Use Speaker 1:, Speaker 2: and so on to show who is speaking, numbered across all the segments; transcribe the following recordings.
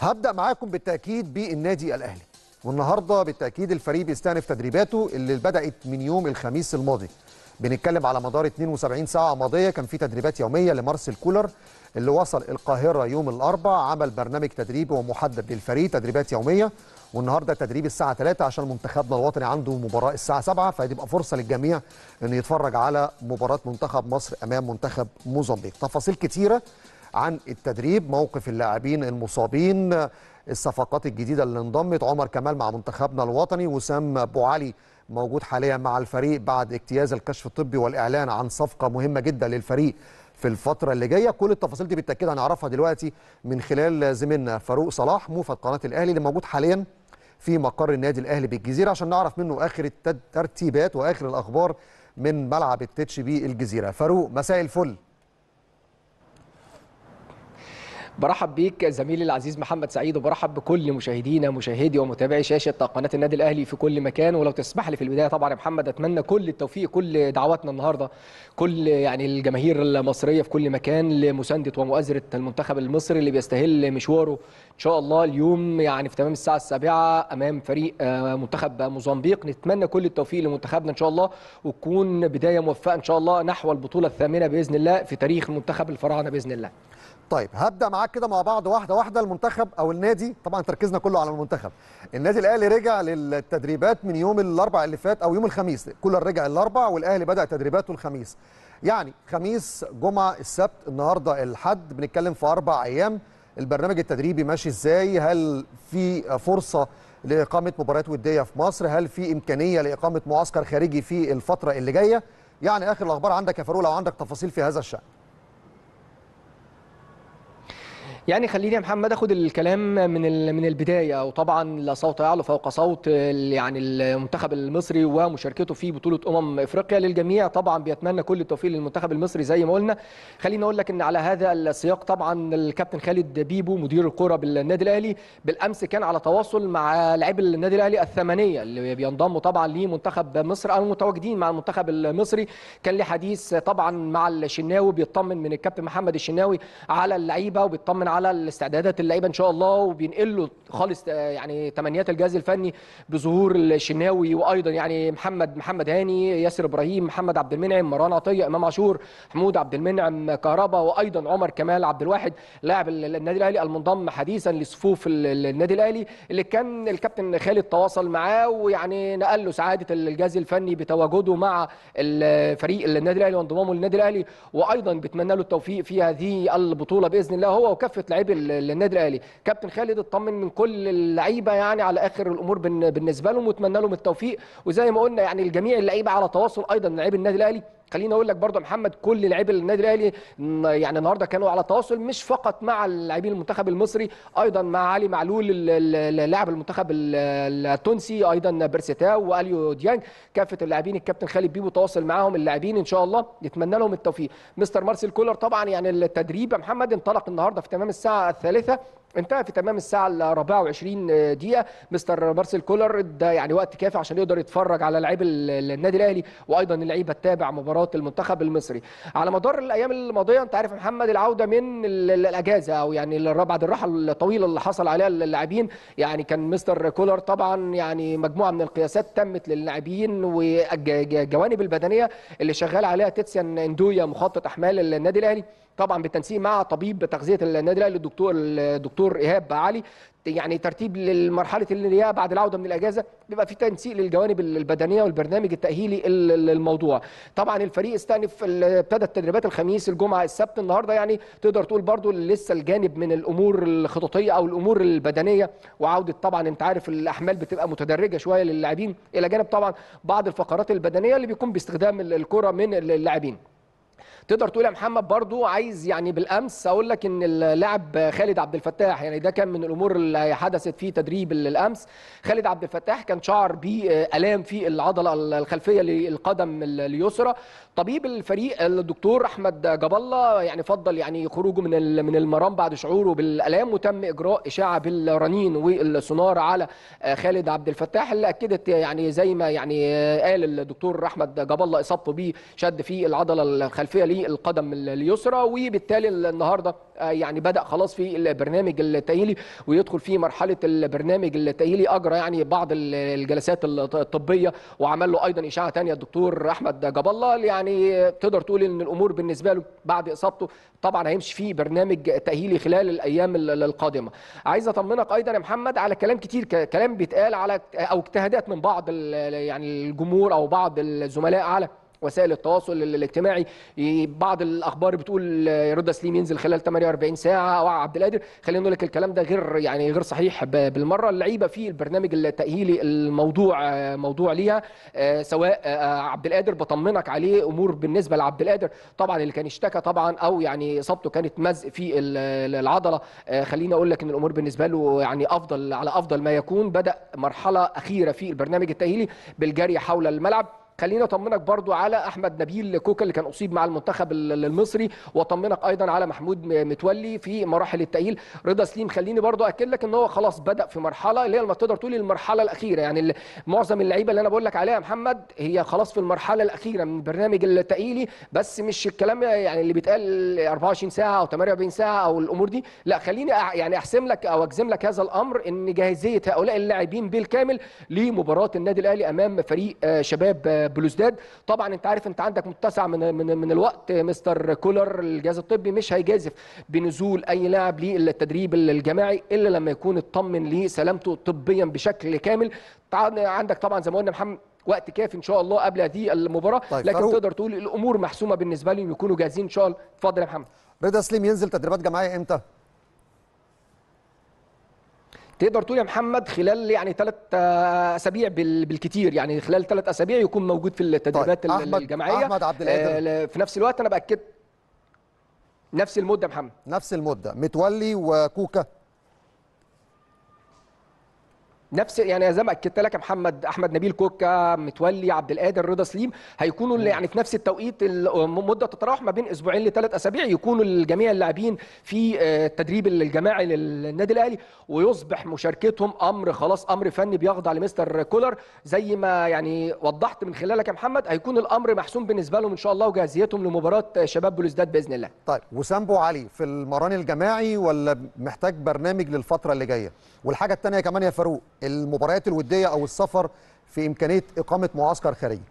Speaker 1: هبدا معاكم بالتاكيد بالنادي الاهلي والنهارده بالتاكيد الفريق بيستأنف تدريباته اللي بدات من يوم الخميس الماضي بنتكلم على مدار 72 ساعه ماضيه كان في تدريبات يوميه لمارسيل كولر اللي وصل القاهره يوم الاربعاء عمل برنامج تدريبي ومحدد للفريق تدريبات يوميه والنهارده تدريب الساعه 3 عشان منتخبنا الوطني عنده مباراه الساعه 7 فهتبقى فرصه للجميع انه يتفرج على مباراه منتخب مصر امام منتخب موزمبيق تفاصيل كتيره عن التدريب موقف اللاعبين المصابين الصفقات الجديده اللي انضمت عمر كمال مع منتخبنا الوطني وسام ابو علي موجود حاليا مع الفريق بعد اجتياز الكشف الطبي والاعلان عن صفقه مهمه جدا للفريق في الفتره اللي جايه كل التفاصيل دي بالتاكيد هنعرفها دلوقتي من خلال زميلنا فاروق صلاح موفد قناه الاهلي اللي موجود حاليا في مقر النادي الاهلي بالجزيره عشان نعرف منه اخر الترتيبات واخر الاخبار من ملعب التتش بي الجزيرة فاروق مساء الفل برحب بيك زميلي العزيز محمد
Speaker 2: سعيد وبرحب بكل مشاهدينا مشاهدي ومتابعي شاشه قناه النادي الاهلي في كل مكان ولو تسمح لي في البدايه طبعا يا محمد اتمنى كل التوفيق كل دعواتنا النهارده كل يعني الجماهير المصريه في كل مكان لمسانده ومؤازره المنتخب المصري اللي بيستهل مشواره ان شاء الله اليوم يعني في تمام الساعه السابعه امام فريق آه، منتخب موزمبيق نتمنى كل التوفيق لمنتخبنا ان شاء الله وتكون بدايه موفقه ان شاء الله نحو البطوله الثامنه باذن
Speaker 1: الله في تاريخ منتخب الفراعنه باذن الله طيب هبدا معاك كده مع بعض واحده واحده المنتخب او النادي طبعا تركيزنا كله على المنتخب النادي الاهلي رجع للتدريبات من يوم الاربع اللي فات او يوم الخميس كولر رجع الاربع والاهلي بدا تدريباته الخميس يعني خميس جمعه السبت النهارده الحد بنتكلم في اربع ايام البرنامج التدريبي ماشي ازاي هل في فرصه لاقامه مباريات وديه في مصر هل في امكانيه لاقامه معسكر خارجي في الفتره اللي جايه يعني اخر الاخبار عندك يا فاروق لو عندك تفاصيل في هذا الشان
Speaker 2: يعني خليني يا محمد اخد الكلام من من البدايه وطبعا لا صوت يعلو فوق صوت يعني المنتخب المصري ومشاركته في بطوله امم افريقيا للجميع طبعا بيتمنى كل التوفيق للمنتخب المصري زي ما قلنا خليني اقول لك ان على هذا السياق طبعا الكابتن خالد بيبو مدير الكره بالنادي الاهلي بالامس كان على تواصل مع لاعبي النادي الاهلي الثمانيه اللي بينضموا طبعا لمنتخب مصر او المتواجدين مع المنتخب المصري كان لي حديث طبعا مع الشناوي بيطمن من الكابتن محمد الشناوي على اللعيبه وبيطمن بيطمن على الاستعدادات اللعيبه ان شاء الله وبينقل له خالص آه، يعني تمنيات الجهاز الفني بظهور الشناوي وايضا يعني محمد محمد هاني ياسر ابراهيم محمد عبد المنعم مروان عطيه امام عاشور حمود عبد المنعم كهربا وايضا عمر كمال عبد الواحد لاعب النادي الاهلي المنضم حديثا لصفوف النادي الاهلي اللي كان الكابتن خالد تواصل معاه ويعني نقل له سعاده الجهاز الفني بتواجده مع فريق النادي الاهلي وانضمامه للنادي الاهلي وايضا بتمنى له التوفيق في هذه البطوله باذن الله هو وكابتن كافه لاعبي النادي الاهلي كابتن خالد اطمن من كل اللعيبه يعني على اخر الامور بالنسبه لهم واتمنى لهم التوفيق وزي ما قلنا يعني الجميع اللعيبه على تواصل ايضا لاعبي النادي الاهلي خليني اقول لك برضه محمد كل لعيبه النادي الاهلي يعني النهارده كانوا على تواصل مش فقط مع لاعبين المنتخب المصري ايضا مع علي معلول لاعب المنتخب التونسي ايضا بيرسيتاو واليو ديانج كافه اللاعبين الكابتن خالد بيبو تواصل معاهم اللاعبين ان شاء الله نتمنى لهم التوفيق مستر مارسيل كولر طبعا يعني التدريب يا محمد انطلق النهارده في تمام الساعه الثالثه انتهى في تمام الساعة ال 24 آه، دقيقة مستر مارسيل كولر ده يعني وقت كافي عشان يقدر يتفرج على لعيب النادي الأهلي وأيضا اللعيبة تتابع مباراة المنتخب المصري. على مدار الأيام الماضية أنت عارف محمد العودة من الأجازة أو يعني بعد الراحة الطويلة اللي حصل عليها اللاعبين يعني كان مستر كولر طبعا يعني مجموعة من القياسات تمت للاعبين والجوانب البدنية اللي شغال عليها تيتسيان اندويا مخطط أحمال النادي الأهلي طبعا بالتنسيق مع طبيب تغذيه النادي الاهلي الدكتور الدكتور ايهاب علي يعني ترتيب لمرحله اللي هي بعد العوده من الاجازه بيبقى في تنسيق للجوانب البدنيه والبرنامج التاهيلي الموضوع طبعا الفريق استأنف ابتدى التدريبات الخميس الجمعه السبت النهارده يعني تقدر تقول برضو لسه الجانب من الامور الخططيه او الامور البدنيه وعوده طبعا انت عارف الاحمال بتبقى متدرجه شويه للاعبين الى جانب طبعا بعض الفقرات البدنيه اللي بيكون باستخدام الكره من اللاعبين تقدر تقول يا محمد برضو عايز يعني بالامس اقول لك ان اللاعب خالد عبد الفتاح يعني ده كان من الامور اللي حدثت في تدريب الامس خالد عبد الفتاح كان شعر بالام في العضله الخلفيه للقدم اليسرى طبيب الفريق الدكتور احمد جبله يعني فضل يعني خروجه من من المرام بعد شعوره بالالام وتم اجراء اشاعه بالرنين والسونار على خالد عبد الفتاح اللي اكدت يعني زي ما يعني قال الدكتور احمد جبله اصابته بشد في العضله الخلفيه القدم اليسرى وبالتالي النهارده آه، يعني بدا خلاص في البرنامج التاهيلي ويدخل في مرحله البرنامج التاهيلي اجرى يعني بعض الجلسات الطبيه وعمل له ايضا اشاعه ثانيه الدكتور احمد جاب الله يعني تقدر تقول ان الامور بالنسبه له بعد اصابته طبعا هيمشي في برنامج تاهيلي خلال الايام القادمه عايز اطمنك ايضا يا محمد على كلام كتير كلام بيتقال على او اجتهادات من بعض يعني الجمهور او بعض الزملاء على وسائل التواصل الاجتماعي بعض الاخبار بتقول رضا سليم ينزل خلال 48 ساعه او عبد القادر خلينا نقول لك الكلام ده غير يعني غير صحيح بالمره اللعيبه في البرنامج التاهيلي الموضوع موضوع ليها آه، سواء آه، آه، عبد القادر بطمنك عليه امور بالنسبه لعبد القادر طبعا اللي كان اشتكى طبعا او يعني اصابته كانت مزق في العضله خليني اقول لك ان الامور بالنسبه له يعني افضل على افضل ما يكون بدا مرحله اخيره في البرنامج التاهيلي بالجري حول الملعب خليني اطمنك برضو على احمد نبيل كوكا اللي كان اصيب مع المنتخب المصري واطمنك ايضا على محمود متولي في مراحل التاهيل رضا سليم خليني برضو اكد لك ان هو خلاص بدا في مرحله اللي هي ما تقدر تقول المرحله الاخيره يعني معظم اللعيبه اللي انا بقول لك عليها يا محمد هي خلاص في المرحله الاخيره من برنامج التاهيلي بس مش الكلام يعني اللي بيتقال 24 ساعه او 48 ساعه او الامور دي لا خليني يعني احسم لك او اجزم لك هذا الامر ان جاهزيه هؤلاء اللاعبين بالكامل لمباراه النادي الاهلي امام فريق آه، شباب آه، بلوزداد طبعا انت عارف انت عندك متسع من من, من الوقت مستر كولر الجهاز الطبي مش هيجازف بنزول اي لاعب للتدريب الجماعي الا لما يكون اطمن لسلامته طبيا بشكل كامل عندك طبعا زي ما قلنا محمد وقت كافي ان شاء الله قبل هذه المباراه طيب لكن فاروق. تقدر تقول الامور محسومه بالنسبه لهم يكونوا جاهزين ان شاء الله
Speaker 1: اتفضل يا محمد رضا سليم ينزل تدريبات جماعيه امتى
Speaker 2: تقدر تقول يا محمد خلال يعني ثلاث آه، اسابيع بالكتير يعني خلال ثلاث اسابيع يكون موجود في التدريبات طيب. أحمد الجماعيه احمد عبد آه، القادر في نفس الوقت انا باكد نفس المده يا محمد نفس المده متولي وكوكا نفس يعني زي ما اكدت لك يا محمد احمد نبيل كوكا متولي عبد القادر رضا سليم هيكونوا يعني في نفس التوقيت مده تتراوح ما بين اسبوعين لثلاث اسابيع يكونوا الجميع اللاعبين في التدريب آه، الجماعي للنادي الاهلي ويصبح مشاركتهم امر خلاص امر فني بيخضع لمستر كولر زي ما يعني وضحت من خلالك يا محمد هيكون الامر محسوم بالنسبه لهم ان شاء الله وجاهزيتهم لمباراه شباب بلوزداد
Speaker 1: باذن الله. طيب وسامبو علي في المران الجماعي ولا محتاج برنامج للفتره اللي جايه؟ والحاجه الثانيه كمان يا فاروق المباريات الوديه او السفر في امكانيه اقامه معسكر خارجي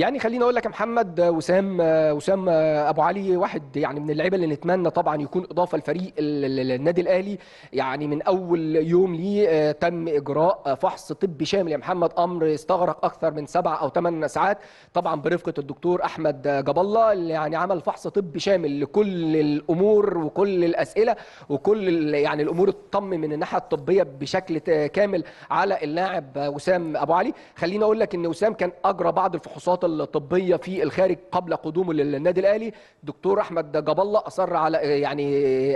Speaker 1: يعني خليني اقول لك يا محمد
Speaker 2: وسام وسام ابو علي واحد يعني من اللعيبه اللي نتمنى طبعا يكون اضافه لفريق النادي الاهلي يعني من اول يوم ليه آه، تم اجراء فحص طبي شامل يا محمد امر استغرق اكثر من سبع او ثمان ساعات طبعا برفقه الدكتور احمد جاب الله اللي يعني عمل فحص طبي شامل لكل الامور وكل الاسئله وكل يعني الامور تطم من الناحيه الطبيه بشكل كامل على اللاعب وسام ابو علي خليني اقول لك ان وسام كان اجرى بعض الفحوصات الطبيه في الخارج قبل قدومه للنادي الاهلي دكتور احمد جاب الله اصر على يعني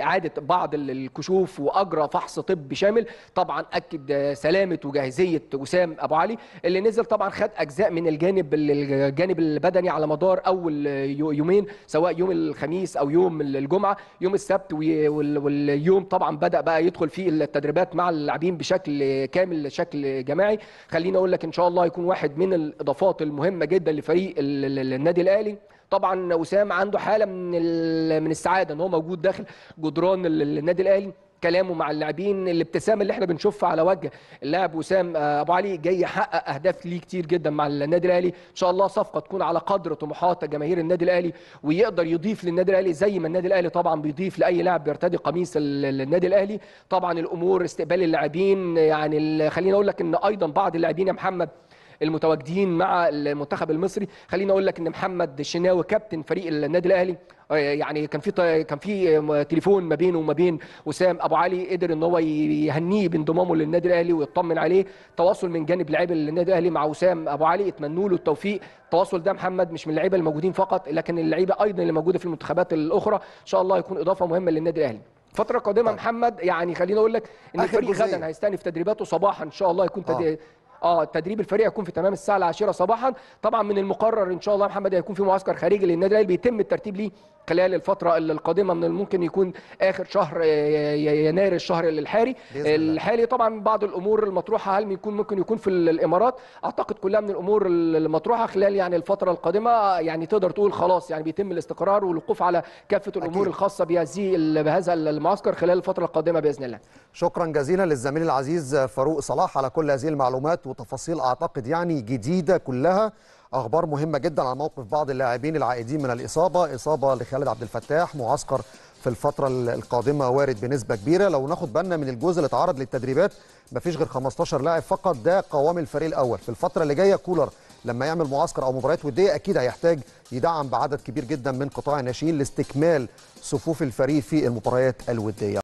Speaker 2: اعاده بعض الكشوف واجرى فحص طبي شامل طبعا اكد سلامه وجاهزيه وسام ابو علي اللي نزل طبعا خد اجزاء من الجانب الجانب البدني على مدار اول يومين سواء يوم الخميس او يوم الجمعه يوم السبت واليوم طبعا بدا بقى يدخل فيه التدريبات مع اللاعبين بشكل كامل شكل جماعي خليني اقول لك ان شاء الله هيكون واحد من الاضافات المهمه جدا لفريق النادي الاهلي طبعا وسام عنده حاله من من السعاده ان هو موجود داخل جدران النادي الاهلي كلامه مع اللاعبين الابتسامه اللي احنا بنشوفها على وجه اللاعب وسام آه، ابو علي جاي يحقق اهداف ليه كتير جدا مع النادي الاهلي ان شاء الله صفقه تكون على قدر طموحات جماهير النادي الاهلي ويقدر يضيف للنادي الاهلي زي ما النادي الاهلي طبعا بيضيف لاي لاعب بيرتدي قميص النادي الاهلي طبعا الامور استقبال اللاعبين يعني خليني اقول لك ان ايضا بعض اللاعبين يا محمد المتواجدين مع المنتخب المصري خليني اقول لك ان محمد الشناوي كابتن فريق النادي الاهلي آه، يعني كان في كان في تليفون ما بينه وما بين وسام ابو علي قدر ان هو يهنيه بانضمامه للنادي الاهلي ويطمن عليه تواصل من جانب لعيبه النادي الاهلي مع وسام ابو علي اتمنوا له التوفيق التواصل ده محمد مش من اللعيبه الموجودين فقط لكن اللعيبه ايضا اللي موجوده في المنتخبات الاخرى ان شاء الله يكون اضافه مهمه للنادي الاهلي فتره قادمه طيب. محمد يعني خليني اقول لك ان الفريق غدا هيستأنف تدريباته صباحا ان شاء الله يكون آه. اه تدريب الفريق هيكون في تمام الساعه العاشره صباحا طبعا من المقرر ان شاء الله محمد هيكون في معسكر خارجي للنادي الاهلي بيتم الترتيب ليه خلال الفتره القادمه من الممكن يكون اخر شهر آه، يناير الشهر الحالي الحالي طبعا بعض الامور المطروحه هل يكون ممكن يكون في الامارات اعتقد كلها من الامور المطروحه خلال يعني الفتره القادمه يعني تقدر تقول خلاص يعني بيتم الاستقرار والوقوف على كافه الامور أكيد. الخاصه بهذه بهذا المعسكر خلال الفتره القادمه باذن الله
Speaker 1: شكرا جزيلا للزميل العزيز فاروق صلاح على كل هذه المعلومات وتفاصيل اعتقد يعني جديده كلها اخبار مهمه جدا عن موقف بعض اللاعبين العائدين من الاصابه اصابه لخالد عبد الفتاح معسكر في الفتره القادمه وارد بنسبه كبيره لو ناخد بالنا من الجزء اللي اتعرض للتدريبات مفيش غير 15 لاعب فقط ده قوام الفريق الاول في الفتره اللي جايه كولر لما يعمل معسكر او مباريات وديه اكيد هيحتاج يدعم بعدد كبير جدا من قطاع الناشئين لاستكمال صفوف الفريق في المباريات الوديه